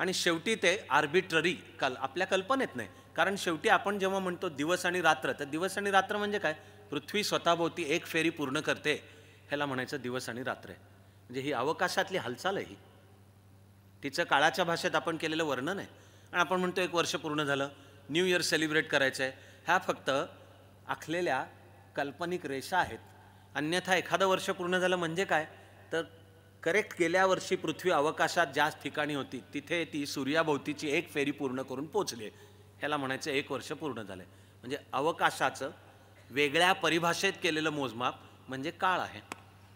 आणि शेवटी ते आर्बिट्ररी कल आपल्या कल्पनेत नाही कारण शेवटी आपण जेव्हा म्हणतो दिवस आणि रात्र तर दिवस आणि रात्र म्हणजे काय पृथ्वी स्वतःभोवती एक फेरी पूर्ण करते ह्याला म्हणायचं दिवस आणि रात्र आहे म्हणजे ही अवकाशातली हालचाल आहे ही तिचं काळाच्या भाषेत आपण केलेलं वर्णन आहे आणि आपण म्हणतो एक वर्ष पूर्ण झालं न्यू इयर सेलिब्रेट करायचं आहे ह्या फक्त आखलेल्या काल्पनिक रेषा आहेत अन्यथा एखादं वर्ष पूर्ण झालं म्हणजे काय तर करेक्ट गेल्या वर्षी पृथ्वी अवकाशात ज्याच ठिकाणी होती तिथे ती सूर्याभोवतीची एक फेरी पूर्ण करून पोचली ह्याला म्हणायचं एक वर्ष पूर्ण झालं म्हणजे अवकाशाचं वेगळ्या परिभाषेत केलेलं मोजमाप म्हणजे काळ आहे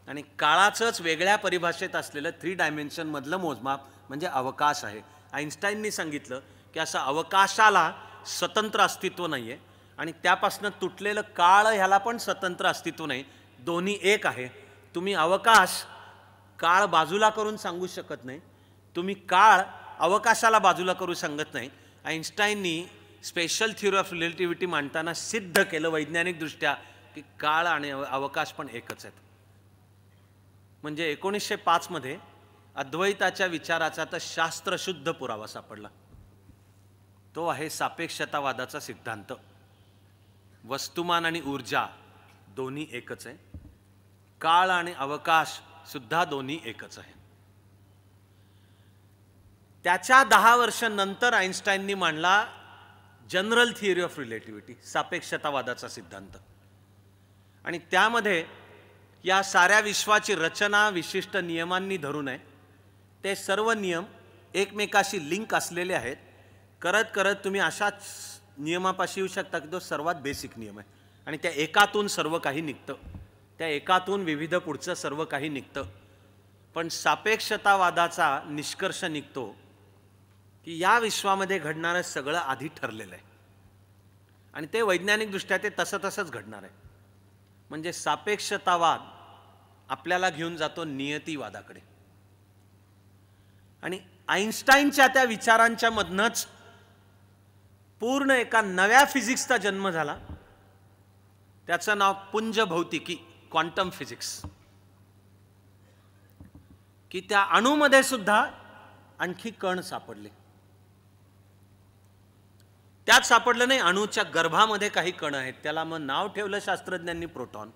आणि काळाचंच वेगळ्या परिभाषेत असलेलं थ्री डायमेन्शनमधलं मोजमाप म्हणजे अवकाश आहे आईन्स्टाईननी सांगितलं की असं अवकाशाला स्वतंत्र अस्तित्व नाही आहे आणि त्यापासून तुटलेलं काळ ह्याला पण स्वतंत्र अस्तित्व नाही दोन्ही एक आहे तुम्ही अवकाश काळ बाजूला करून सांगू शकत नाही तुम्ही काळ अवकाशाला बाजूला करू सांगत नाही आईन्स्टाईननी स्पेशल थिअरी ऑफ रिलेटिव्हिटी मांडताना सिद्ध केलं वैज्ञानिकदृष्ट्या की काळ आणि अवकाश पण एकच आहेत म्हणजे एकोणीसशे पाचमध्ये अद्वैताच्या विचाराचा तर शास्त्रशुद्ध पुरावा सापडला तो आहे सापेक्षतावादाचा सिद्धांत वस्तुमान आणि ऊर्जा दोन्ही एकच आहे काळ आणि अवकाश सुद्धा दोन्ही एकच आहे त्याच्या दहा वर्षांनंतर आईन्स्टाईननी मांडला जनरल थिअरी ऑफ रिलेटिव्हिटी सापेक्षतावादाचा सिद्धांत आणि त्यामध्ये या साऱ्या विश्वाची रचना विशिष्ट नियमांनी धरून आहे ते सर्व नियम एकमेकाशी लिंक असलेले आहेत करत करत तुम्ही अशाच नियमापाशी येऊ शकता की तो सर्वात बेसिक नियम आहे आणि त्या एकातून सर्व काही निघतं त्या एकातून विविध पुढचं सर्व काही निघतं पण सापेक्षतावादाचा निष्कर्ष निघतो की या विश्वामध्ये घडणारं सगळं आधी ठरलेलं आहे आणि ते वैज्ञानिकदृष्ट्या ते तसं तसंच घडणार आहे म्हणजे सापेक्षतावाद आपल्याला घेऊन जातो नियतीवादाकडे आणि आईन्स्टाईनच्या त्या विचारांच्या मधनंच पूर्ण एका नव्या फिजिक्सचा जन्म झाला त्याचं नाव पुंज भौतिकी क्वांटम फिजिक्स की त्या अणूमध्ये सुद्धा आणखी कण सापडले त्यात सापडलं नाही अणूच्या गर्भामध्ये काही कण आहेत त्याला मग नाव ठेवलं शास्त्रज्ञांनी प्रोटॉन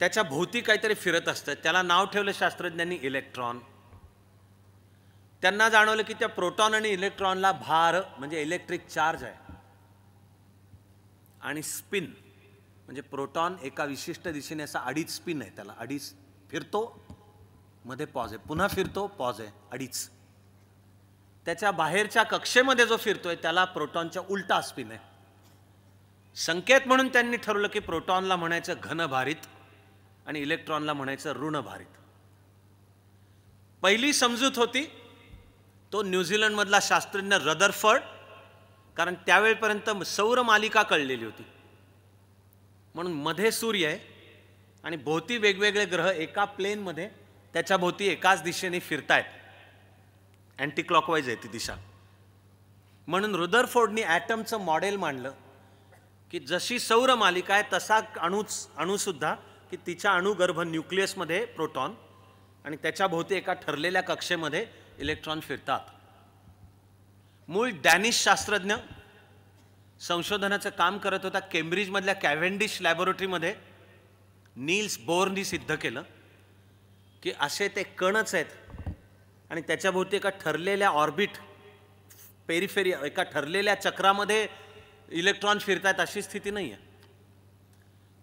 त्याच्या भोवती काहीतरी फिरत असतं त्याला नाव ठेवलं शास्त्रज्ञांनी इलेक्ट्रॉन त्यांना जाणवलं की त्या प्रोटॉन आणि इलेक्ट्रॉनला भार म्हणजे इलेक्ट्रिक चार्ज आहे आणि स्पिन म्हणजे प्रोटॉन एका विशिष्ट दिशेने असा अडीच स्पिन आहे त्याला अडीच फिरतो मध्ये पॉज आहे पुन्हा फिरतो पॉज आहे अडीच त्याच्या बाहेरच्या कक्षेमध्ये जो फिरतोय त्याला प्रोटॉनच्या उलटा स्पिन आहे संकेत म्हणून त्यांनी ठरवलं की प्रोटॉनला म्हणायचं घनभारित आणि इलेक्ट्रॉनला म्हणायचं ऋणभारित पहिली समजूत होती तो न्यूझीलंडमधला शास्त्रज्ञ रदरफर्ड कारण त्यावेळपर्यंत सौर मालिका कळलेली होती म्हणून मध्ये सूर्य आहे आणि भोवती वेगवेगळे ग्रह एका प्लेनमध्ये त्याच्या भोवती एकाच दिशेने फिरतायत अँटी क्लॉकवाईज आहे ती दिशा म्हणून रुदरफोर्डनी ॲटमचं मॉडेल मांडलं की जशी सौर मालिका आहे तसा अणूच अणूसुद्धा की तिच्या अणुगर्भ न्यूक्लियसमध्ये प्रोटॉन आणि त्याच्या भोवती एका ठरलेल्या कक्षेमध्ये इलेक्ट्रॉन फिरतात मूळ डॅनिश शास्त्रज्ञ संशोधनाचं काम करत होता केम्ब्रिजमधल्या कॅव्हेंडिश लॅबोरेटरीमध्ये नील्स बोर्नी सिद्ध केलं की असे ते कणच आहेत आणि त्याच्याभोवती एका ठरलेल्या ऑर्बिट पेरिफेरी एका ठरलेल्या चक्रामध्ये इलेक्ट्रॉन फिरतात अशी स्थिती नाही आहे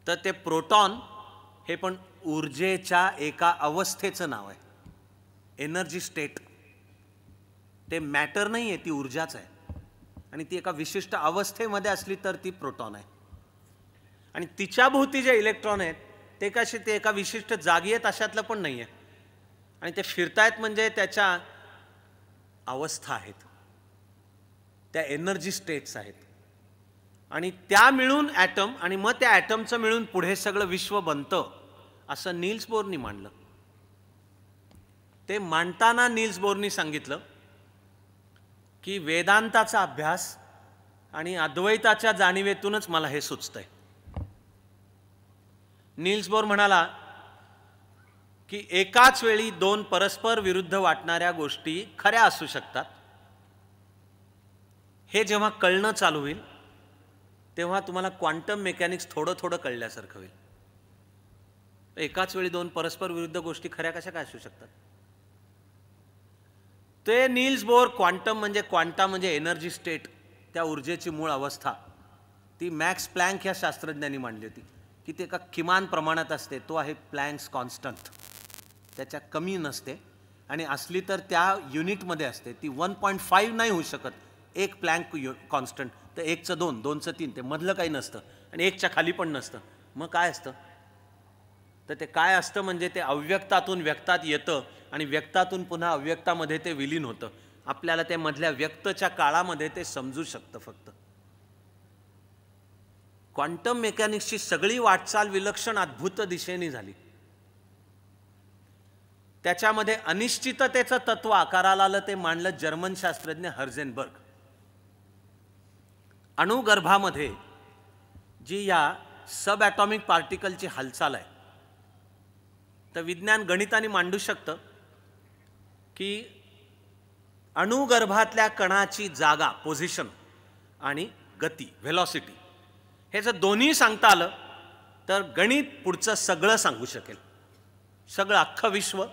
तर ते प्रोटॉन हे पण ऊर्जेच्या एका अवस्थेचं नाव आहे एनर्जी स्टेट ते मॅटर नाही आहे ती ऊर्जाच आहे आणि ती एका विशिष्ट अवस्थेमध्ये असली तर ती प्रोटॉन आहे आणि तिच्या भोवती जे इलेक्ट्रॉन आहेत ते कसे ते एका विशिष्ट जागी आहेत अशातलं पण नाही आहे आणि ते फिरतायत म्हणजे त्याच्या अवस्था आहेत त्या एनर्जी स्टेट्स आहेत आणि त्या मिळून ॲटम आणि मग त्या ॲटमचं मिळून पुढे सगळं विश्व बनतं असं नील्स बोरनी मांडलं ते मांडताना नील्स बोरनी सांगितलं की वेदांताचा अभ्यास आणि अद्वैताच्या जाणीवेतूनच मला हे सुचतंय नील्स बोर म्हणाला की एकाच वेळी दोन परस्पर विरुद्ध वाटणाऱ्या गोष्टी खऱ्या असू शकतात हे जेव्हा कळणं चालू होईल तेव्हा तुम्हाला क्वांटम मेकॅनिक्स थोडं थोडं कळल्यासारखं होईल एकाच वेळी दोन परस्पर विरुद्ध गोष्टी खऱ्या कशा काय असू शकतात ते नील्स बोर क्वांटम म्हणजे क्वांटा म्हणजे एनर्जी स्टेट त्या ऊर्जेची मूळ अवस्था ती मॅक्स प्लँक ह्या शास्त्रज्ञांनी मांडली होती की ते एका किमान प्रमाणात असते तो आहे प्लँक्स कॉन्स्टंट त्याच्या कमी नसते आणि असली तर त्या युनिटमध्ये असते ती वन पॉईंट फाईव्ह नाही होऊ शकत एक प्लँक यु कॉन्स्टंट तर एकचं दोन दोनचं तीन ते मधलं काही नसतं आणि एकच्या खाली पण नसतं मग काय असतं तर ते काय असतं म्हणजे ते अव्यक्तातून व्यक्तात येतं आणि व्यक्तातून पुन्हा अव्यक्तामध्ये ते विलीन होतं आपल्याला ते मधल्या व्यक्तच्या काळामध्ये ते समजू शकतं फक्त क्वांटम मेकॅनिक्सची सगळी वाटचाल विलक्षण अद्भुत दिशेने झाली त्याच्यामध्ये अनिश्चिततेचं तत्व आकाराला आलं ते मांडलं जर्मन शास्त्रज्ञ हर्झेनबर्ग अणुगर्भामध्ये जी या सब ॲटॉमिक पार्टिकलची हालचाल आहे तर विज्ञान गणिताने मांडू शकतं की अणुगर्भातल्या कणाची जागा पोझिशन आणि गती व्हेलॉसिटी हे जर दोन्ही सांगता आलं तर गणित पुढचं सगळं सांगू शकेल सगळं अख्खं विश्व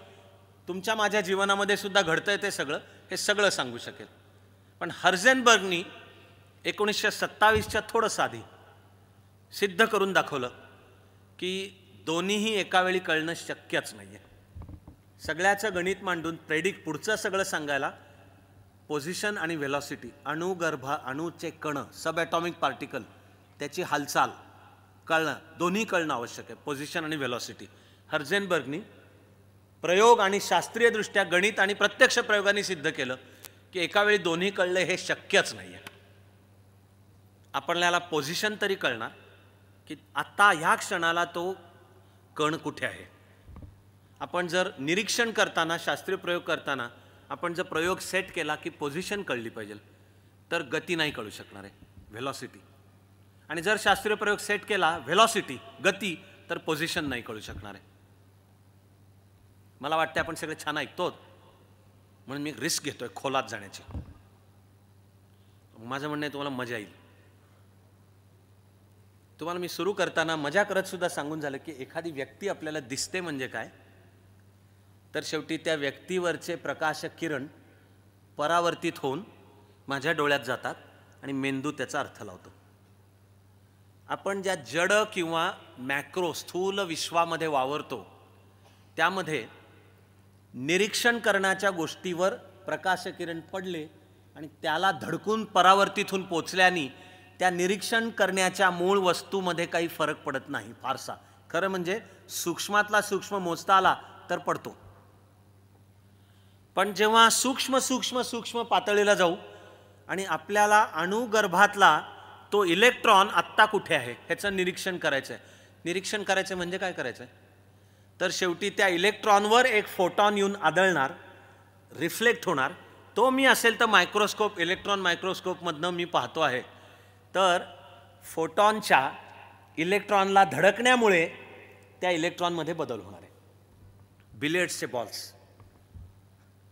तुमच्या माझ्या जीवनामध्ये सुद्धा घडतंय ते सगळं हे सगळं सांगू शकेल पण हर्झेनबर्गनी एकोणीसशे सत्तावीसच्या थोडंसं आधी सिद्ध करून दाखवलं की दोन्हीही एकावेळी कळणं शक्यच नाही आहे सगळ्याचं गणित मांडून प्रेडिक्ट पुढचं सगळं सांगायला पोझिशन आणि व्हेलॉसिटी अणुगर्भा अणूचे कण सब ॲटॉमिक पार्टिकल त्याची हालचाल कळणं दोन्ही कळणं आवश्यक आहे पोझिशन आणि व्हेलॉसिटी हर्झेनबर्गनी प्रयोग आणि शास्त्रीयदृष्ट्या गणित आणि प्रत्यक्ष प्रयोगाने सिद्ध केलं की एका वेळी दोन्ही कळलं हे शक्यच नाही आहे आपल्याला पोझिशन तरी कळणार की आत्ता ह्या क्षणाला तो कण कुठे आहे आपण जर निरीक्षण करताना शास्त्रीय प्रयोग करताना आपण जर प्रयोग सेट केला की पोझिशन कळली पाहिजे तर गती नाही कळू शकणार आहे व्हेलॉसिटी आणि जर शास्त्रीय प्रयोग सेट केला व्हेलॉसिटी गती तर पोझिशन नाही कळू शकणार आहे मला वाटतं आपण सगळे छान ऐकतो म्हणून मी रिस्क घेतोय खोलात जाण्याची माझं म्हणणं आहे तुम्हाला मजा येईल तुम्हाला मी सुरू करताना मजा करत सुद्धा सांगून झालं की एखादी व्यक्ती आपल्याला दिसते म्हणजे काय तर शेवटी त्या व्यक्तीवरचे प्रकाशक किरण परावर्तित होऊन माझ्या डोळ्यात जातात आणि मेंदू त्याचा अर्थ लावतो आपण ज्या जड किंवा मॅक्रो स्थूल विश्वामध्ये वावरतो त्यामध्ये निरीक्षण करण्याच्या गोष्टीवर प्रकाशकिरण पडले आणि त्याला धडकून परावर्तीतून पोचल्याने त्या निरीक्षण करण्याच्या मूळ वस्तूमध्ये काही फरक पडत नाही फारसा खरं म्हणजे सूक्ष्मातला सूक्ष्म मोजता आला तर पडतो पण जेव्हा सूक्ष्म सूक्ष्म सूक्ष्म पातळीला जाऊ आणि आपल्याला अणुगर्भातला तो इलेक्ट्रॉन आत्ता कुठे आहे ह्याचं निरीक्षण करायचं आहे निरीक्षण करायचं म्हणजे काय करायचं आहे तर शेवटी त्या इलेक्ट्रॉनवर एक फोटॉन येऊन आदळणार रिफ्लेक्ट होणार तो मी असेल तर मायक्रोस्कोप इलेक्ट्रॉन मायक्रोस्कोपमधनं मी पाहतो आहे तर फोटॉनच्या इलेक्ट्रॉनला धडकण्यामुळे त्या इलेक्ट्रॉनमध्ये बदल होणार आहे बिलेट्सचे बॉल्स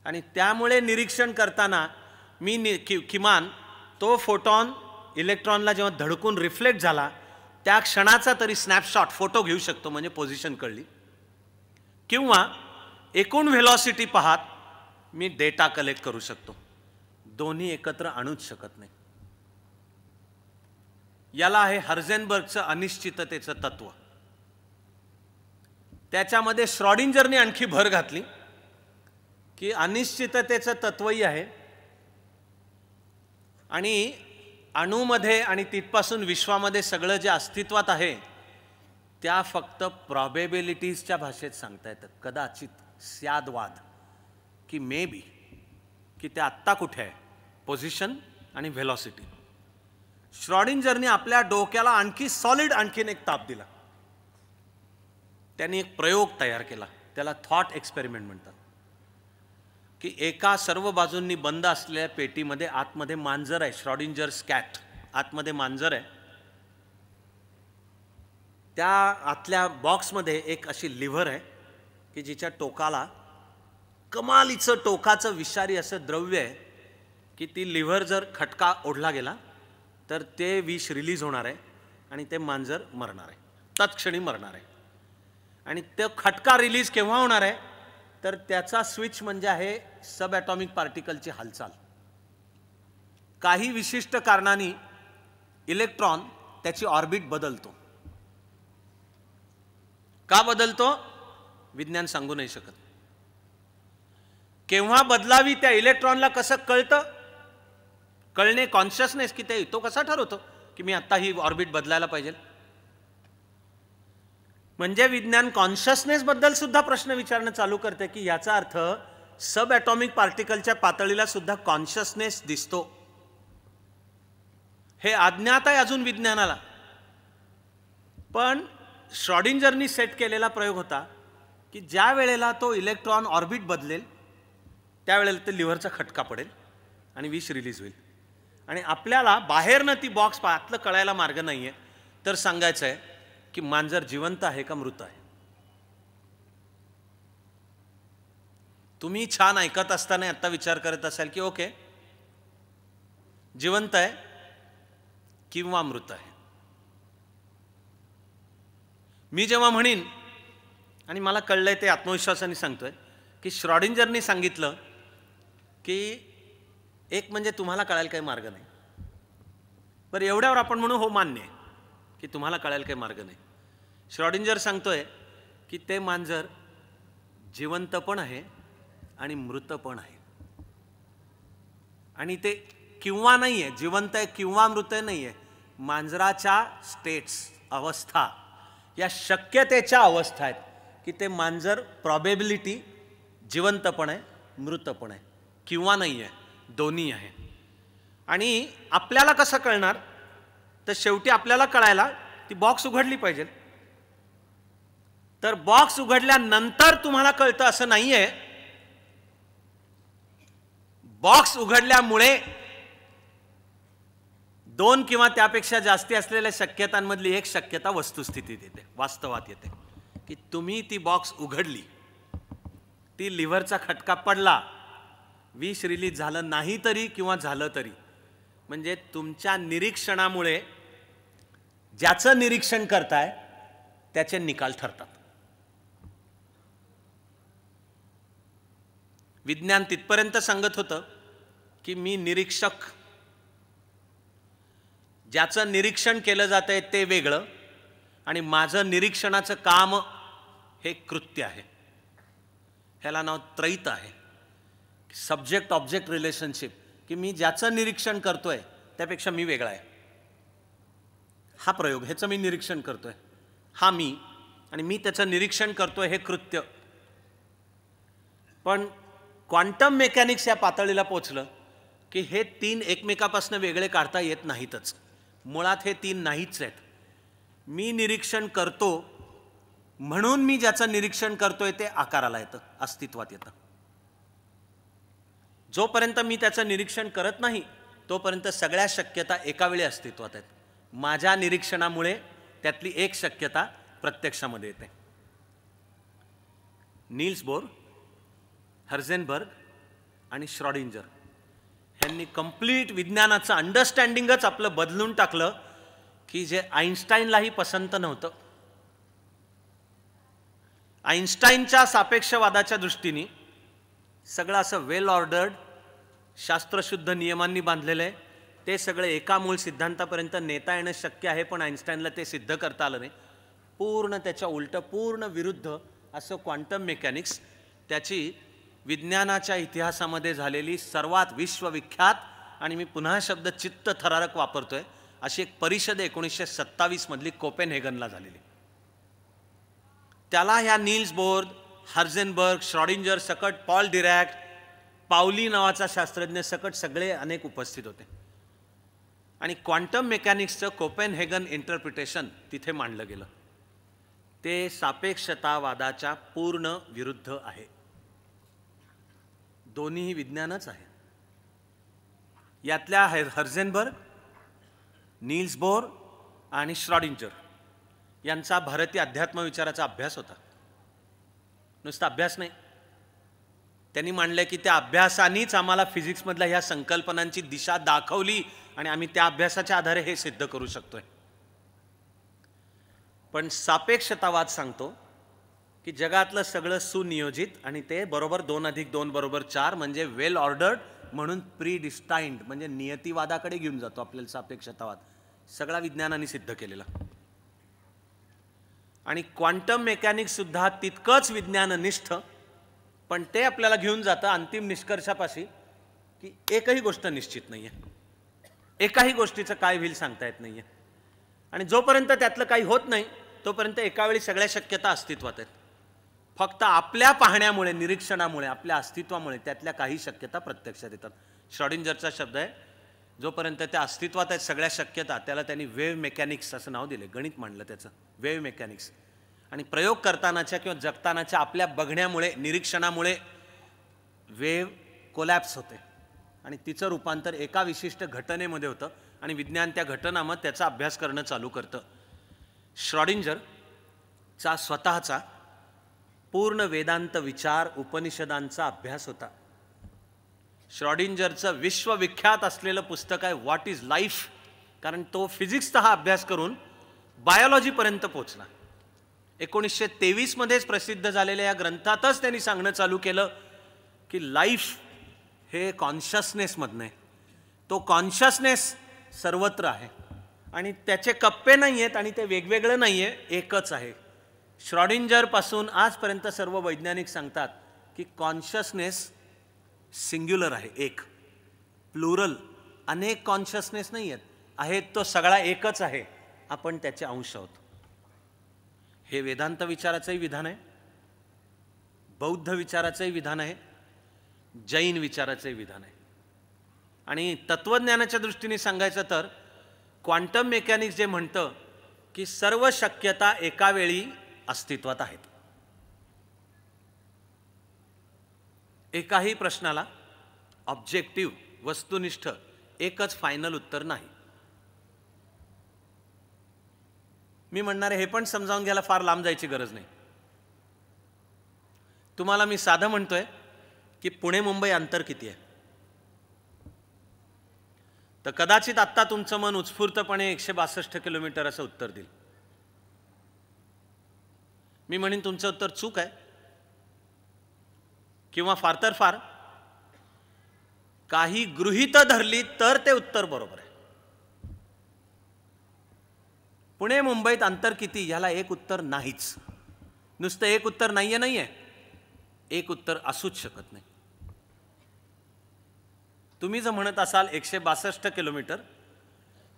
आणि त्यामुळे निरीक्षण करताना मी नि कि किमान तो फोटॉन इलेक्ट्रॉनला जेव्हा धडकून रिफ्लेक्ट झाला त्या क्षणाचा तरी स्नॅपशॉट फोटो घेऊ शकतो म्हणजे पोझिशन कळली किंवा एकूण व्हेलॉसिटी पाहात मी डेटा कलेक्ट करू शकतो दोन्ही एकत्र आणूच शकत नाही याला आहे हर्झेनबर्गचं अनिश्चिततेचं तत्व त्याच्यामध्ये श्रॉडिंजरने आणखी भर घातली की अनिश्चिततेचं तत्वही आहे आणि अणूमध्ये आणि तिथपासून विश्वामध्ये सगळं जे अस्तित्वात आहे त्या फक्त प्रॉबेबिलिटीजच्या भाषेत सांगता येतं कदाचित स्यादवाद की मे बी की ते आत्ता कुठे आहे पोझिशन आणि व्हेलॉसिटी श्रॉडिंजरने आपल्या डोक्याला आणखी सॉलिड आणखीन एक ताप दिला त्यांनी एक प्रयोग तयार केला त्याला थॉट एक्सपेरिमेंट म्हणतात की एका सर्व बाजूंनी बंद असलेल्या पेटीमध्ये आतमध्ये मांजर आहे श्रॉडिंजर स्कॅट आतमध्ये मांजर आहे त्या आतल्या बॉक्समध्ये एक अशी लिव्हर आहे की जिच्या टोकाला कमालीचं टोकाचं विषारी असं द्रव्य आहे की ती लिव्हर जर खटका ओढला गेला तर ते विष रिलीज होणार आहे आणि ते मांजर मरणार आहे तत्क्षणी मरणार आहे आणि तो खटका रिलीज केव्हा होणार आहे तर त्याचा स्विच म्हणजे आहे सब ॲटॉमिक पार्टिकलची हालचाल काही विशिष्ट कारणाने इलेक्ट्रॉन त्याची ऑर्बिट बदलतो का बदलतो विज्ञान सांगू नाही शकत केव्हा बदलावी त्या इलेक्ट्रॉनला कसं कळतं कळणे कॉन्शियसनेस की ते तो कसा ठरवतो की मी आत्ता ही ऑर्बिट बदलायला पाहिजे म्हणजे विज्ञान कॉन्शियसनेसबद्दलसुद्धा सुद्धा प्रश्न विचारणं चालू करते की याचा अर्थ सब ॲटॉमिक पार्टिकलच्या पातळीला सुद्धा कॉन्शियसनेस दिसतो हे अज्ञात आहे अजून विज्ञानाला पण श्रॉडिंजरनी सेट केलेला प्रयोग होता की ज्या वेळेला तो इलेक्ट्रॉन ऑर्बिट बदलेल त्यावेळेला ते लिव्हरचा खटका पडेल आणि विष रिलीज होईल आणि आपल्याला बाहेरनं ती बॉक्स पाहतलं कळायला मार्ग नाही आहे तर सांगायचं आहे की मांजर जिवंत आहे का मृत आहे तुम्ही छान ऐकत असताना आता विचार करत असाल की ओके जिवंत आहे किंवा मृत आहे मी जेव्हा म्हणेन आणि मला कळलंय ते आत्मविश्वासाने सांगतोय की श्रॉडिंजरनी सांगितलं की एक म्हणजे तुम्हाला कळायला काही मार्ग नाही बरं एवढ्यावर आपण म्हणू हो मान्य आहे की तुम्हाला कळायला काही मार्ग नाही श्रॉडिंजर सांगतोय की ते मांजर जिवंत पण आहे आणि मृत पण आहे आणि ते किंवा नाही आहे जिवंत आहे किंवा मृत नाही आहे मांजराच्या स्टेट्स अवस्था या शक्यतेच्या अवस्था आहेत की ते मांजर प्रॉबेबिलिटी जिवंत पण आहे मृत पण आहे किंवा नाही आहे दोन्ही आहे आणि आपल्याला कसं कळणार तर शेवटी आपल्याला कळायला ती बॉक्स उघडली पाहिजे तर बॉक्स उघडल्यानंतर तुम्हाला कळतं असं नाहीये बॉक्स उघडल्यामुळे दोन किंवा त्यापेक्षा जास्ती असलेल्या शक्यतांमधली एक शक्यता वस्तुस्थितीत येते वास्तवात येते की तुम्ही ती बॉक्स उघडली ती लिव्हरचा खटका पडला विष रिलीज झालं नाही तरी किंवा झालं तरी म्हणजे तुमच्या निरीक्षणामुळे ज्याचं निरीक्षण करताय त्याचे निकाल ठरतात विज्ञान तिथपर्यंत सांगत होतं की मी निरीक्षक ज्याचं निरीक्षण केलं जात आहे ते वेगळं आणि माझं निरीक्षणाचं काम हे कृत्य आहे ह्याला नाव त्रैत आहे सब्जेक्ट ऑब्जेक्ट रिलेशनशिप की मी ज्याचं निरीक्षण करतोय त्यापेक्षा मी वेगळा आहे हा प्रयोग ह्याचं मी निरीक्षण करतोय हा मी आणि मी त्याचं निरीक्षण करतोय हे कृत्य पण क्वांटम मेकॅनिक्स या पातळीला पोचलं की हे तीन एकमेकापासून वेगळे काढता येत नाहीतच मुळात हे तीन नाहीच आहेत मी निरीक्षण करतो म्हणून मी ज्याचं निरीक्षण करतोय ते आकाराला येतं अस्तित्वात येतं जोपर्यंत मी त्याचं निरीक्षण करत नाही तोपर्यंत सगळ्या शक्यता एकावेळी अस्तित्वात आहेत माझ्या निरीक्षणामुळे त्यातली एक शक्यता प्रत्यक्षामध्ये येते नील्स बोर हर्झेनबर्ग आणि श्रॉडिंजर यांनी कंप्लीट विज्ञानाचं अंडरस्टँडिंगच आपलं बदलून टाकलं की जे आईन्स्टाईनलाही पसंत नव्हतं आईन्स्टाईनच्या सापेक्षवादाच्या दृष्टीने सगळं असं वेल ऑर्डर्ड शास्त्रशुद्ध नियमांनी बांधलेलं आहे ते सगळे एका मूळ सिद्धांतापर्यंत नेता येणं शक्य आहे पण आईन्स्टाईनला ते सिद्ध करता आलं नाही पूर्ण त्याच्या उलटं पूर्ण विरुद्ध असं क्वांटम मेकॅनिक्स त्याची विज्ञानाच्या इतिहासामध्ये झालेली सर्वात विश्वविख्यात आणि मी पुन्हा शब्द चित्त थरारक वापरतो आहे अशी एक परिषद एकोणीसशे सत्तावीसमधली कोपेनहेगनला झालेली त्याला ह्या नील्स बोर्द हर्झेनबर्ग श्रॉडिंजर सकट पॉल डिरॅक्ट पावली नावाचा शास्त्रज्ञ सकट सगळे अनेक उपस्थित होते आणि क्वांटम मेकॅनिक्सचं कोपेन हेगन इंटरप्रिटेशन तिथे मांडलं गेलं ते सापेक्षतावादाच्या पूर्ण विरुद्ध आहे दोन्हीही विज्ञानच आहे यातल्या हर हर्झेनबर्ग नील्स बोर आणि श्रॉडिंजर यांचा भारतीय अध्यात्म विचाराचा अभ्यास होता नुसता अभ्यास नाही त्यांनी मांडलं की त्या अभ्यासानेच आम्हाला फिजिक्समधल्या ह्या संकल्पनांची दिशा दाखवली आणि आम्ही त्या अभ्यासाच्या आधारे हे सिद्ध करू शकतोय पण सापेक्षतावाद सांगतो की जगातलं सगळं सुनियोजित आणि ते बरोबर दोन अधिक दोन बरोबर चार म्हणजे वेल ऑर्डर्ड म्हणून प्री म्हणजे नियतीवादाकडे घेऊन जातो आपल्याला सापेक्षतावाद सगळा विज्ञानाने सिद्ध केलेला आणि क्वांटम सुद्धा तितकंच विज्ञाननिष्ठ पण ते आपल्याला घेऊन जातं अंतिम निष्कर्षापाशी की एकही गोष्ट निश्चित नाही आहे एकाही गोष्टीचं काय व्हील सांगता येत नाही आहे आणि जोपर्यंत त्यातलं काही होत नाही तोपर्यंत एकावेळी सगळ्या शक्यता अस्तित्वात आहेत फक्त आपल्या पाहण्यामुळे निरीक्षणामुळे आपल्या अस्तित्वामुळे त्यातल्या काही शक्यता प्रत्यक्षात येतात श्रॉडिंजरचा शब्द आहे जोपर्यंत त्या अस्तित्वात आहेत सगळ्या शक्यता त्याला त्यांनी वेव्ह मेकॅनिक्स असं नाव दिले गणित मांडलं त्याचं वेव्ह मेकॅनिक्स आणि प्रयोग करतानाच्या किंवा जगतानाच्या आपल्या बघण्यामुळे निरीक्षणामुळे वेव कोलॅप्स होते आणि तिचं रूपांतर एका विशिष्ट घटनेमध्ये होतं आणि विज्ञान त्या घटनामध्ये त्याचा अभ्यास करणं चालू करतं श्रॉडिंजरचा स्वतःचा पूर्ण वेदांत विचार उपनिषदांचा अभ्यास होता श्रॉडिंजरचं विश्वविख्यात असलेलं पुस्तक आहे व्हॉट इज लाईफ कारण तो फिजिक्सचा हा अभ्यास करून बायोलॉजीपर्यंत पोचला एकोणीसशे तेवीसमध्येच प्रसिद्ध झालेल्या या ग्रंथातच त्यांनी सांगणं चालू केलं की लाईफ हे कॉन्शियसनेसमधनं आहे तो कॉन्शियसनेस सर्वत्र आहे आणि त्याचे कप्पे नाही आहेत आणि ते वेगवेगळं नाही आहे एकच आहे श्रॉडिंजरपासून आजपर्यंत सर्व वैज्ञानिक सांगतात की कॉन्शियसनेस सिंग्युलर आहे एक प्लुरल अनेक कॉन्शियसनेस नाही आहेत आहे तो सगळा एकच आहे आपण त्याचे अंश आहोत हे वेदांत विचाराचंही विधान आहे बौद्ध विचाराचंही विधान आहे जैन विचाराचंही विधान आहे आणि तत्त्वज्ञानाच्या दृष्टीने सांगायचं तर क्वांटम मेकॅनिक्स जे म्हणतं की सर्व शक्यता एकावेळी अस्तित्वात आहेत एकाही प्रश्नाला ऑब्जेक्टिव्ह वस्तुनिष्ठ एकच फायनल उत्तर नाही मी म्हणणार हे पण समजावून घ्यायला फार लांब जायची गरज नाही तुम्हाला मी साधं म्हणतोय की पुणे मुंबई अंतर किती आहे तर कदाचित आत्ता तुमचं मन उत्स्फूर्तपणे एकशे बासष्ट किलोमीटर असं उत्तर देईल मी म्हणेन तुमचं उत्तर चूक आहे किंवा फार तर फार काही गृहित धरली तर ते उत्तर बरोबर आहे पुणे मुंबईत अंतर किती ह्याला एक उत्तर नाहीच नुसतं एक उत्तर नाही आहे नाही आहे एक उत्तर असूच शकत नाही तुम्ही जर म्हणत असाल एकशे बासष्ट किलोमीटर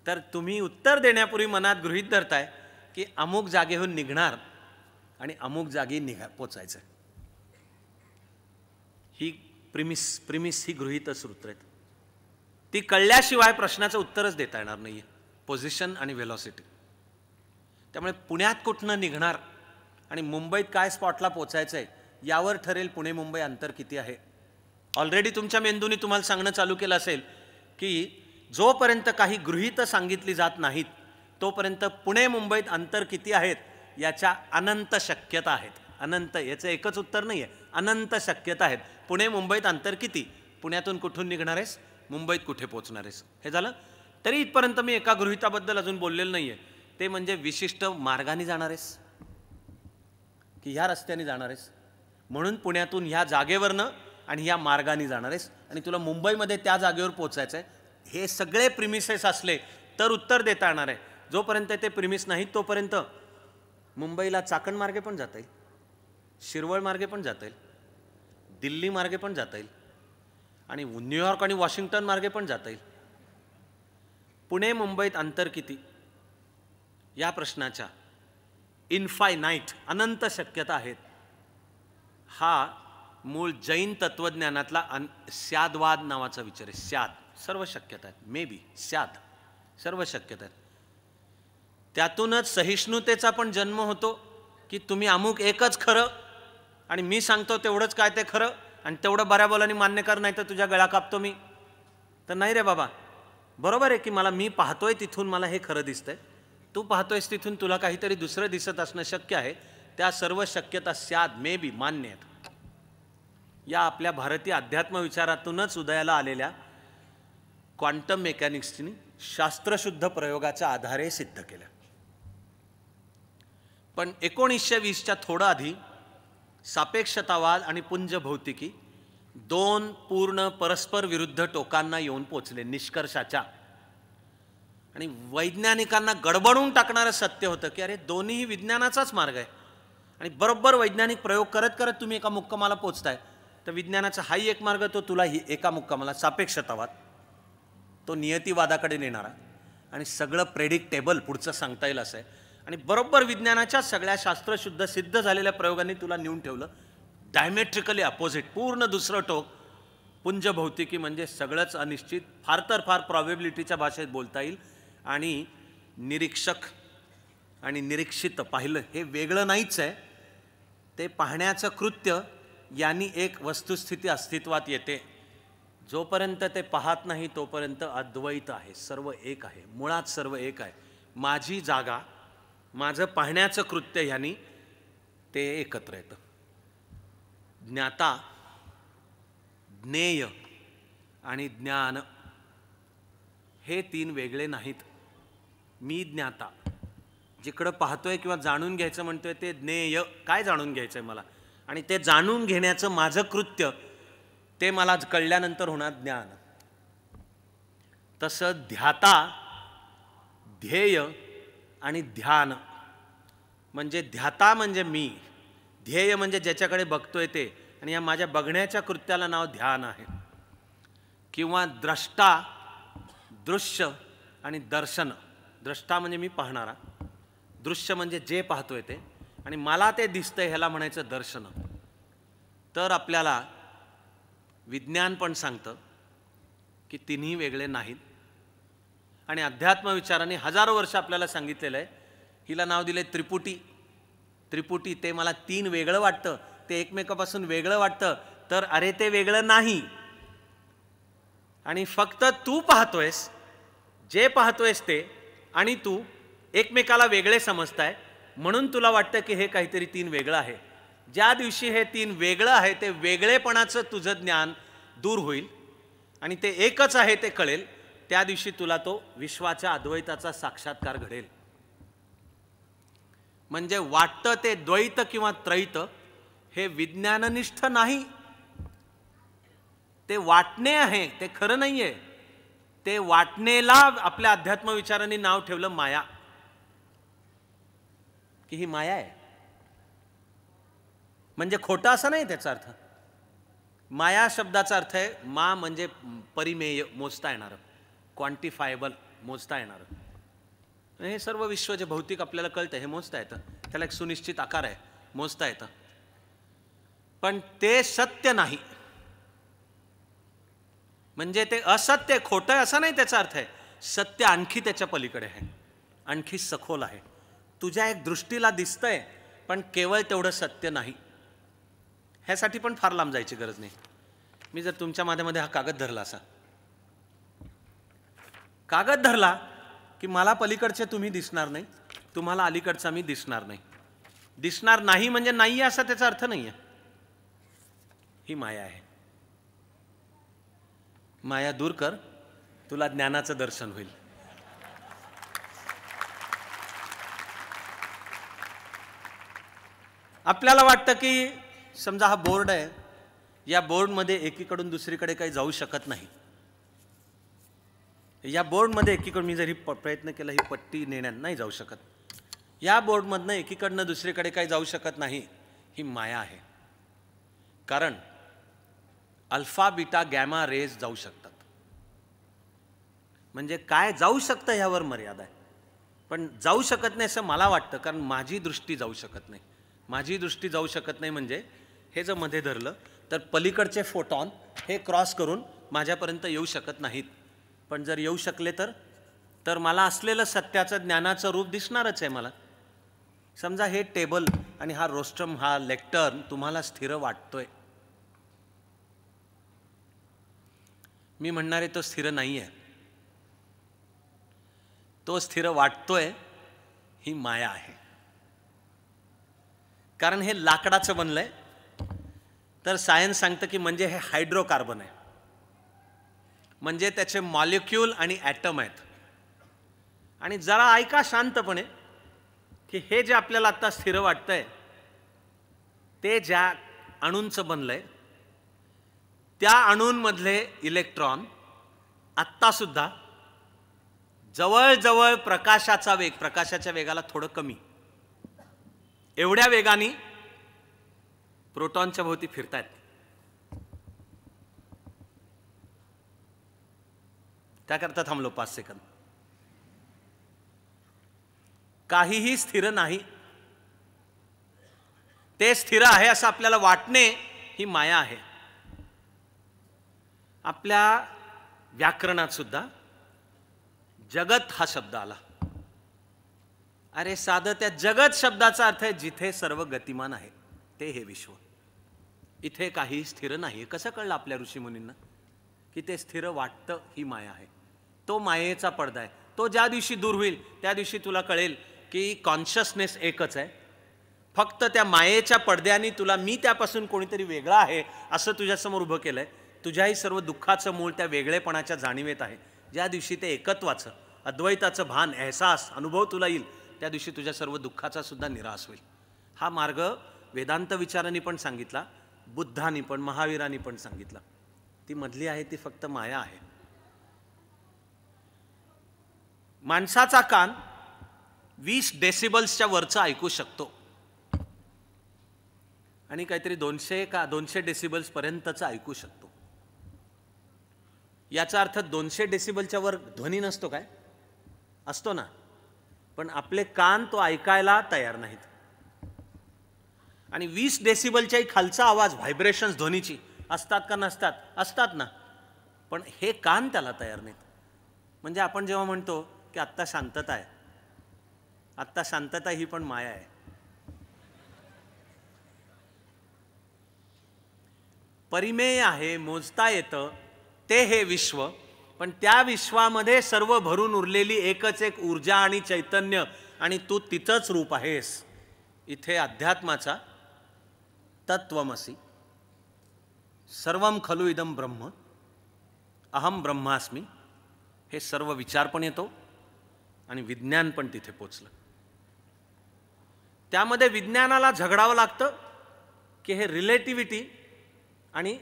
तर तुम्ही उत्तर देण्यापूर्वी मनात गृहीत धरताय की अमुक जागेहून निघणार आणि अमुक जागी निघा पोचायचं ही प्रिमिस प्रिमिस ही गृहित सूत्र आहेत ती कळल्याशिवाय प्रश्नाचं उत्तरच देता येणार नाही आहे पोझिशन आणि व्हेलॉसिटी त्यामुळे पुण्यात कुठनं निघणार आणि मुंबईत काय स्पॉटला पोचायचं आहे यावर ठरेल पुणे मुंबई अंतर किती आहे ऑलरेडी तुमच्या मेंदूनी तुम्हाला सांगणं चालू केलं असेल की जोपर्यंत काही गृहित सांगितली जात नाहीत तोपर्यंत पुणे मुंबईत अंतर किती आहेत याच्या अनंत शक्यता आहेत अनंत याचं एकच उत्तर नाही आहे अनंत शक्यता आहेत पुणे मुंबईत अंतर किती पुण्यातून कुठून निघणार आहेस मुंबईत कुठे पोचणार आहेस हे झालं तरी इथपर्यंत मी एका गृहिताबद्दल अजून बोललेलं नाही आहे ते म्हणजे विशिष्ट मार्गाने जाणार आहेस की ह्या रस्त्याने जाणार आहेस म्हणून पुण्यातून ह्या जागेवरनं आणि ह्या मार्गाने जाणार आहेस आणि तुला मुंबईमध्ये त्या जागेवर पोचायचं आहे हे सगळे प्रिमिसेस असले तर उत्तर देता येणार आहे जोपर्यंत ते प्रिमिस नाहीत तोपर्यंत मुंबईला चाकण मार्गे पण जाता येईल शिरवळ मार्गे पण जाता येईल दिल्ली मार्गे पण जाता येईल आणि न्यूयॉर्क आणि वॉशिंग्टन मार्गे पण जाता येईल पुणे मुंबईत अंतर किती या प्रश्नाच्या इन्फायनाईट अनंत शक्यता आहेत हा मूळ जैन तत्त्वज्ञानातला अन स्यादवाद नावाचा विचार आहे स्याद सर्व शक्यता आहेत मे बी स्याद सर्व शक्यता आहेत त्यातूनच सहिष्णुतेचा पण जन्म होतो की तुम्ही अमुक एकच खरं आणि मी सांगतो तेवढंच काय ते खरं आणि तेवढं बऱ्या बोलाने मान्य कर नाही तर तुझ्या गळा कापतो मी तर नाही रे बाबा बरोबर आहे की मला मी पाहतोय तिथून मला हे खरं दिसतंय तू पाहतोयस तिथून तुला काहीतरी दुसरं दिसत असणं शक्य आहे त्या सर्व शक्यता स्याद मे बी मान्य आहेत या आपल्या भारतीय अध्यात्मविचारातूनच उदयाला आलेल्या क्वांटम मेकॅनिक्सनी शास्त्रशुद्ध प्रयोगाच्या आधारे सिद्ध केलं पण एकोणीसशे वीसच्या थोडं आधी सापेक्षतावाद आणि पुंज भौतिकी दोन पूर्ण परस्पर विरुद्ध टोकांना येऊन पोचले निष्कर्षाच्या आणि वैज्ञानिकांना गडबडून टाकणारं सत्य होतं की अरे दोन्हीही विज्ञानाचाच मार्ग आहे आणि बरोबर वैज्ञानिक प्रयोग करत करत तुम्ही एका मुक्कामाला पोचताय तर विज्ञानाचा हाही एक मार्ग तो तुला ही एका मुक्कामाला सापेक्षतावाद तो नियतीवादाकडे नेणारा आणि सगळं प्रेडिक्टेबल पुढचं सांगता येईल असं आहे आणि बरोबर विज्ञानाच्या सगळ्या शास्त्रशुद्ध सिद्ध झालेल्या प्रयोगांनी तुला नेऊन ठेवलं डायमेट्रिकली अपोजिट पूर्ण दुसरं टोक पुंजभौतिकी म्हणजे सगळंच अनिश्चित फार तर फार प्रॉबेबिलिटीच्या भाषेत बोलता येईल आणि निरीक्षक आणि निरीक्षित पाहिलं हे वेगळं नाहीच आहे ते पाहण्याचं कृत्य यांनी एक वस्तुस्थिती अस्तित्वात येते जोपर्यंत ते पाहत नाही तोपर्यंत अद्वैत आहे सर्व एक आहे मुळात सर्व एक आहे माझी जागा माझं पाहण्याचं कृत्य यांनी ते एकत्र येतं ज्ञाता ज्ञेय आणि ज्ञान हे तीन वेगळे नाहीत मी ज्ञाता जिकडं पाहतोय किंवा जाणून घ्यायचं म्हणतोय ते ज्ञेय काय जाणून घ्यायचं आहे मला आणि ते जाणून घेण्याचं माझं कृत्य ते मला कळल्यानंतर होणार ज्ञान तसं ध्याता ध्येय आणि ध्यान म्हणजे ध्याता म्हणजे मी ध्येय म्हणजे ज्याच्याकडे बघतोय ते आणि या माझ्या बघण्याच्या कृत्याला नाव ध्यान आहे किंवा द्रष्टा दृश्य आणि दर्शन द्रष्टा म्हणजे मी पाहणारा दृश्य म्हणजे जे पाहतोय ते आणि मला ते दिसतंय ह्याला म्हणायचं दर्शन तर आपल्याला विज्ञान पण सांगतं की तिन्ही वेगळे नाहीत आणि अध्यात्मविचाराने हजारो वर्ष आपल्याला सांगितलेलं आहे हिला नाव दिले त्रिपुटी त्रिपुटी ते मला तीन वेगळं वाटतं ते एकमेकापासून वेगळं वाटतं तर अरे ते वेगळं नाही आणि फक्त तू पाहतोयस जे पाहतोयस ते आणि तू एकमेकाला वेगळे समजताय म्हणून तुला वाटतं की हे काहीतरी तीन वेगळं आहे ज्या दिवशी हे तीन वेगळं आहे ते वेगळेपणाचं तुझं ज्ञान दूर होईल आणि ते एकच आहे ते कळेल त्या दिवशी तुला तो विश्वाच्या अद्वैताचा साक्षात्कार घडेल म्हणजे वाटतं ते द्वैत किंवा त्रैत हे विज्ञाननिष्ठ नाही ते वाटणे आहे ते खरं नाही आहे ते वाटणेला आपल्या अध्यात्म विचारांनी नाव ठेवलं माया की ही माया आहे म्हणजे खोटा असा नाही त्याचा अर्थ माया शब्दाचा अर्थ आहे मा म्हणजे परिमेय मोजता येणार क्वांटिफायबल मोजता येणार हे सर्व विश्व जे भौतिक आपल्याला कळतं हे मोजता येतं त्याला एक सुनिश्चित आकार आहे मोजता येतं पण ते सत्य नाही म्हणजे ते असत्य खोटं आहे असं नाही त्याचा अर्थ आहे सत्य आणखी त्याच्या पलीकडे आहे आणखी सखोल आहे तुझ्या एक दृष्टीला दिसतंय पण केवळ तेवढं सत्य नाही ह्यासाठी पण फार लांब जायची गरज नाही मी जर तुमच्या माध्यमध्ये हा कागद धरला असा कागद धरला की मला पलीकडचे तुम्ही दिसणार नाही तुम्हाला अलीकडचा मी दिसणार नाही दिसणार नाही म्हणजे नाही असा त्याचा अर्थ नाही आहे ही माया आहे माया दूर कर तुला ज्ञानाचं दर्शन होईल आपल्याला वाटतं की समजा हा बोर्ड आहे या बोर्डमध्ये एकीकडून दुसरीकडे काही जाऊ शकत नाही या बोर्डमध्ये एकीकडून मी जरी प्रयत्न केला ही पट्टी नेण्यात नाही जाऊ शकत या बोर्डमधनं एकीकडनं दुसरीकडे काही जाऊ शकत नाही ही माया आहे कारण अल्फा बीटा गॅमा रेज जाऊ शकतात म्हणजे काय जाऊ शकतं ह्यावर मर्यादा आहे पण जाऊ शकत नाही असं मला वाटतं कारण माझी दृष्टी जाऊ शकत नाही माझी दृष्टी जाऊ शकत नाही म्हणजे हे जर मध्ये धरलं तर पलीकडचे फोटॉन हे क्रॉस करून माझ्यापर्यंत येऊ शकत नाहीत पण जर येऊ शकले तर तर मला असलेलं सत्याचं ज्ञानाचं रूप दिसणारच आहे मला समजा हे टेबल आणि हा रोस्टम हा लेक्टर्न तुम्हाला स्थिर वाटतोय मी म्हणणारे तो स्थिर नाही आहे तो स्थिर वाटतोय ही माया आहे कारण हे लाकडाचं बनलंय तर सायन्स सांगतं की म्हणजे हे हायड्रोकार्बन आहे म्हणजे त्याचे मॉलिक्युल आणि ॲटम आहेत आणि जरा ऐका शांतपणे की हे जे आपल्याला आत्ता स्थिर वाटतंय ते ज्या अणूंचं बनलंय त्या अणूंमधले इलेक्ट्रॉन आत्तासुद्धा जवळजवळ प्रकाशाचा वेग प्रकाशाच्या वेगाला थोडं कमी एवढ्या वेगाने प्रोटॉनच्या भोवती फिरतायत त्याकरता थांबलो पाच सेकंद काहीही स्थिर नाही ते स्थिर आहे असं आपल्याला वाटणे ही माया आहे आपल्या व्याकरणात सुद्धा जगत हा शब्द आला अरे साधं त्या जगत शब्दाचा अर्थ आहे जिथे सर्व गतिमान आहे ते हे विश्व इथे काही स्थिर नाही कसं कळलं आपल्या ऋषीमुनींना की ते स्थिर वाटतं ही माया आहे तो मायेचा पडदा आहे तो ज्या दिवशी दूर होईल त्या दिवशी तुला कळेल की कॉन्शियसनेस एकच आहे फक्त त्या मायेच्या पडद्याने तुला मी त्यापासून कोणीतरी वेगळा आहे असं तुझ्यासमोर उभं केलं आहे तुझ्याही सर्व दुःखाचं मूळ त्या वेगळेपणाच्या जाणीवेत आहे ज्या दिवशी ते एकत्वाचं अद्वैताचं भान अहसास अनुभव तुला येईल त्या दिवशी तुझ्या सर्व दुःखाचा सुद्धा निराश होईल हा मार्ग वेदांत विचारांनी पण सांगितला बुद्धांनी पण महावीरांनी पण सांगितला ती मधली आहे ती फक्त माया आहे माणसाचा कान वीस डेसिबल्सच्या वरचं ऐकू शकतो आणि काहीतरी दोनशे का दोनशे डेसिबल्सपर्यंतचं ऐकू शकतो याचा अर्थ दोनशे डेसिबलच्या वर ध्वनी नसतो काय असतो ना पण आपले कान तो ऐकायला तयार नाहीत आणि वीस डेसिबलच्याही खालचा आवाज व्हायब्रेशन्स ध्वनीची असतात का नसतात असतात ना पण हे कान त्याला तयार नाहीत म्हणजे आपण जेव्हा म्हणतो की आत्ता शांतता आहे आत्ता शांतता ही पण माया आहे परिमेय आहे मोजता येतं ते हे विश्व पण त्या विश्वामध्ये सर्व भरून उरलेली एकच एक ऊर्जा आणि चैतन्य आणि तू तिथंच रूप आहेस इथे अध्यात्माचा तत्वमसी सर्व खलु इदम ब्रह्म अहम ब्रह्मास्मी हे सर्व विचार पण येतो आणि विज्ञान पण तिथे पोचलं त्यामध्ये विज्ञानाला झगडावं लागतं की हे रिलेटिव्हिटी आणि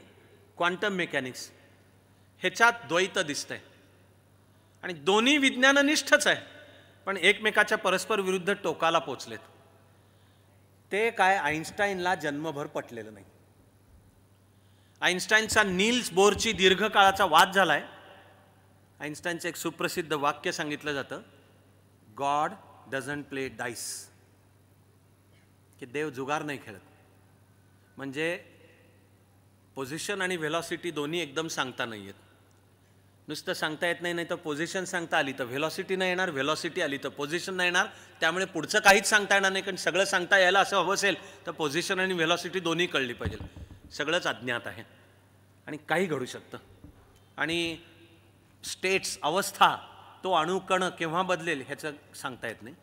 क्वांटम मेकॅनिक्स ह्याच्यात द्वैत दिसतंय आणि दोन्ही विज्ञाननिष्ठच आहे पण एकमेकाच्या परस्पर विरुद्ध टोकाला पोचलेत ते काय आईन्स्टाईनला जन्मभर पटलेलं नाही आईन्स्टाईनचा नील्स बोरची दीर्घकाळाचा वाद झाला आहे आईन्स्टाईनचं एक सुप्रसिद्ध वाक्य सांगितलं जातं गॉड डझंट प्ले डाईस की देव जुगार नाही खेळत म्हणजे पोझिशन आणि व्हेलॉसिटी दोन्ही एकदम सांगता नाही आहेत नुसतं सांगता येत नाही नाही तर पोझिशन सांगता आली तर व्हेलॉसिटी नाही येणार व्हेलॉसिटी आली तर पोझिशन नाही येणार त्यामुळे पुढचं काहीच सांगता येणार नाही कारण सगळं सांगता यायला असं हवं असेल तर पोझिशन आणि व्हेलॉसिटी दोन्ही कळली पाहिजे सगळंच अज्ञात आहे आणि काही घडू शकतं आणि स्टेट्स अवस्था तो अणुकण केव्हा बदलेल ह्याचं सांगता येत नाही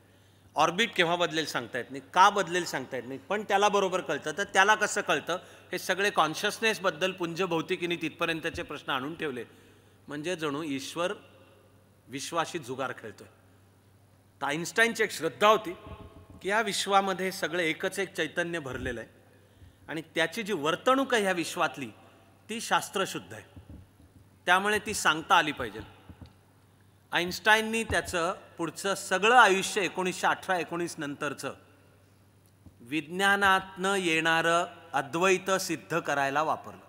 ऑर्बिट केव्हा बदलेल सांगता येत नाही का बदलेल सांगता येत नाही पण त्याला बरोबर कळतं तर त्याला कसं कळतं हे सगळे कॉन्शियसनेसबद्दल पुंजभौतिकीने तिथपर्यंतचे प्रश्न आणून ठेवले म्हणजे जणू ईश्वर विश्वाशी जुगार खेळतोय तर आईन्स्टाईनची एक श्रद्धा होती की या विश्वामध्ये सगळं एकच एक चैतन्य भरलेलं आहे आणि त्याची जी वर्तणूक आहे ह्या विश्वातली ती शास्त्रशुद्ध आहे त्यामुळे ती सांगता आली पाहिजे आईन्स्टाईननी त्याचं पुढचं सगळं आयुष्य एकोणीसशे अठरा एकोणीस नंतरचं विज्ञानातनं येणारं अद्वैत सिद्ध करायला वापरलं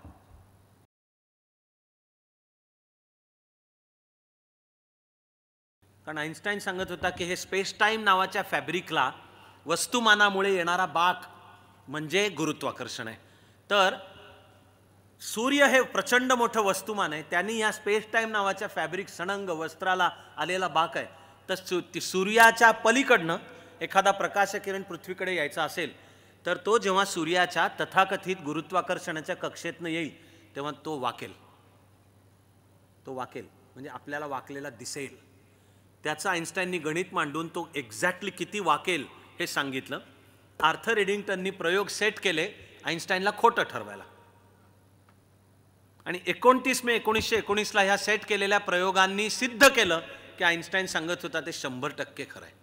कारण आईन्स्टाईन सांगत होता की हे स्पेस टाईम नावाच्या फॅब्रिकला वस्तुमानामुळे येणारा बाक म्हणजे गुरुत्वाकर्षण आहे तर सूर्य हे प्रचंड मोठं वस्तुमान आहे त्यांनी या स्पेस टाईम नावाच्या फॅब्रिक सणंग वस्त्राला आलेला बाक आहे तर सूर्याच्या पलीकडनं एखादा प्रकाशकिरण पृथ्वीकडे यायचा असेल तर तो जेव्हा सूर्याच्या तथाकथित गुरुत्वाकर्षणाच्या कक्षेतनं येईल तेव्हा तो वाकेल तो वाकेल म्हणजे आपल्याला वाकलेला दिसेल त्याचं आईन्स्टाईननी गणित मांडून तो एक्झॅक्टली किती वाकेल हे सांगितलं आर्थर एडिंग्टननी प्रयोग सेट केले आइन्स्टाईनला खोटं ठरवायला आणि एकोणतीस मे एकोणीसशे एकोणीसला ह्या सेट केलेल्या प्रयोगांनी सिद्ध केलं की आईन्स्टाईन सांगत होता ते शंभर टक्के खरं आहे